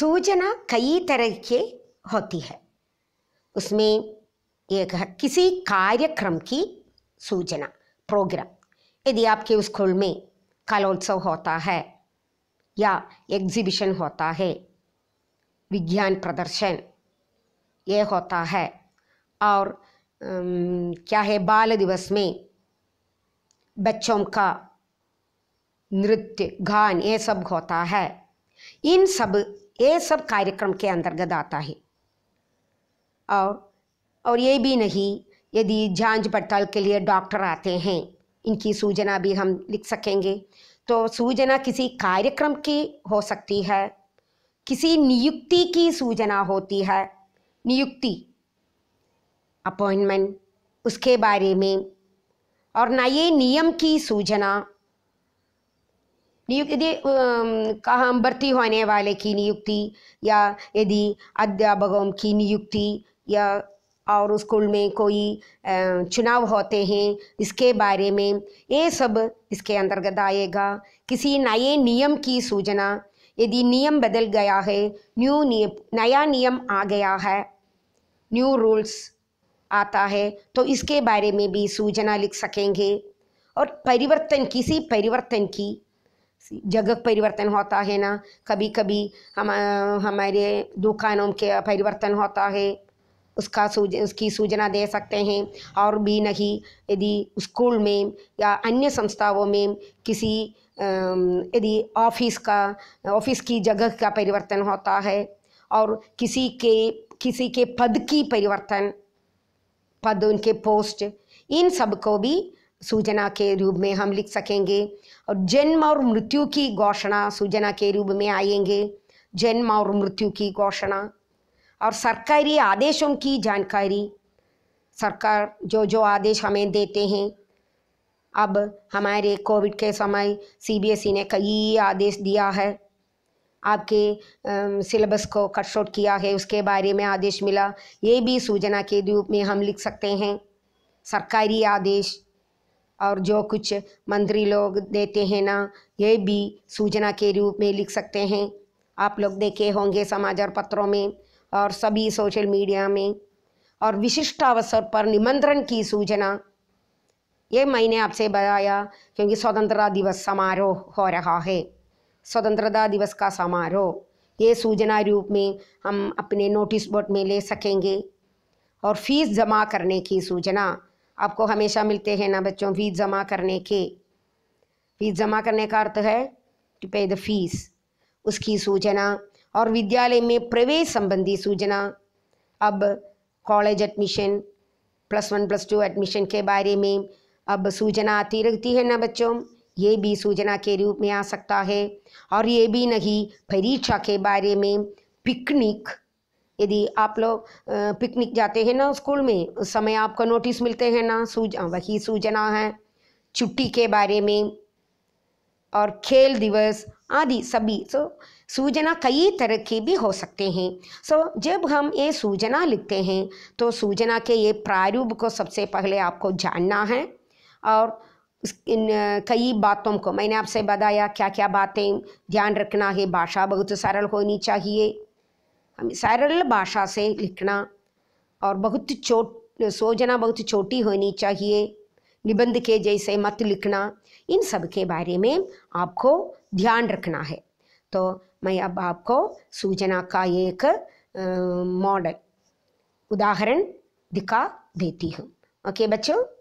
सूचना कई तरह के होती है उसमें एक है किसी कार्यक्रम की सूचना प्रोग्राम यदि आपके स्कूल में कलोत्सव होता है या एग्जीबिशन होता है विज्ञान प्रदर्शन ये होता है और क्या है बाल दिवस में बच्चों का नृत्य गान ये सब होता है इन सब ये सब कार्यक्रम के अंतर्गत आता है और और ये भी नहीं यदि जांच पड़ताल के लिए डॉक्टर आते हैं इनकी सूचना भी हम लिख सकेंगे तो सूचना किसी कार्यक्रम की हो सकती है किसी नियुक्ति की सूचना होती है नियुक्ति अपॉइंटमेंट उसके बारे में और नए नियम की सूचना नियुक्ति यदि कहाँ भर्ती होने वाले की नियुक्ति या यदि अध्यापकों की नियुक्ति या और स्कूल में कोई चुनाव होते हैं इसके बारे में ये सब इसके अंतर्गत आएगा किसी नए नियम की सूचना यदि नियम बदल गया है न्यू नियम नया नियम आ गया है न्यू रूल्स आता है तो इसके बारे में भी सूचना लिख सकेंगे और परिवर्तन किसी परिवर्तन की जगह परिवर्तन होता है ना कभी कभी हम हमारे दुकानों के परिवर्तन होता है उसका सूज उसकी सूचना दे सकते हैं और भी नहीं यदि स्कूल में या अन्य संस्थाओं में किसी यदि ऑफिस का ऑफिस की जगह का परिवर्तन होता है और किसी के किसी के पद की परिवर्तन पद उनके पोस्ट इन सब को भी सूचना के रूप में हम लिख सकेंगे और जन्म और मृत्यु की घोषणा सूचना के रूप में आएंगे जन्म और मृत्यु की घोषणा और सरकारी आदेशों की जानकारी सरकार जो जो आदेश हमें देते हैं अब हमारे कोविड के समय सीबीएसई e ने कई आदेश दिया है आपके सिलेबस को कट शॉर्ट किया है उसके बारे में आदेश मिला ये भी सूचना के रूप में हम लिख सकते हैं सरकारी आदेश और जो कुछ मंत्री लोग देते हैं ना ये भी सूचना के रूप में लिख सकते हैं आप लोग देखे होंगे समाचार पत्रों में और सभी सोशल मीडिया में और विशिष्ट अवसर पर निमंत्रण की सूचना ये मैंने आपसे बताया क्योंकि स्वतंत्रता दिवस समारोह हो रहा है स्वतंत्रता दिवस का समारोह ये सूचना रूप में हम अपने नोटिस बोर्ड में ले सकेंगे और फीस जमा करने की सूचना आपको हमेशा मिलते हैं ना बच्चों फीस जमा करने के फीस जमा करने का अर्थ है टू पे द फीस उसकी सूचना और विद्यालय में प्रवेश संबंधी सूचना अब college admission plus one plus two admission के बारे में अब सूचना आती रहती है ना बच्चों ये भी सूचना के रूप में आ सकता है और ये भी नहीं परीक्षा के बारे में पिकनिक यदि आप लोग पिकनिक जाते हैं ना स्कूल में उस समय आपको नोटिस मिलते हैं ना सूज वही सूचना है छुट्टी के बारे में और खेल दिवस आदि सभी सो सूचना कई तरह के भी हो सकते हैं सो जब हम ये सूचना लिखते हैं तो सूचना के ये प्रारूप को सबसे पहले आपको जानना है और इन कई बातों को मैंने आपसे बताया क्या क्या बातें ध्यान रखना है भाषा बहुत सरल होनी चाहिए सरल भाषा से लिखना और बहुत छोट सोचना बहुत छोटी होनी चाहिए निबंध के जैसे मत लिखना इन सब के बारे में आपको ध्यान रखना है तो मैं अब आपको सूचना का एक मॉडल उदाहरण दिखा देती हूँ ओके बच्चों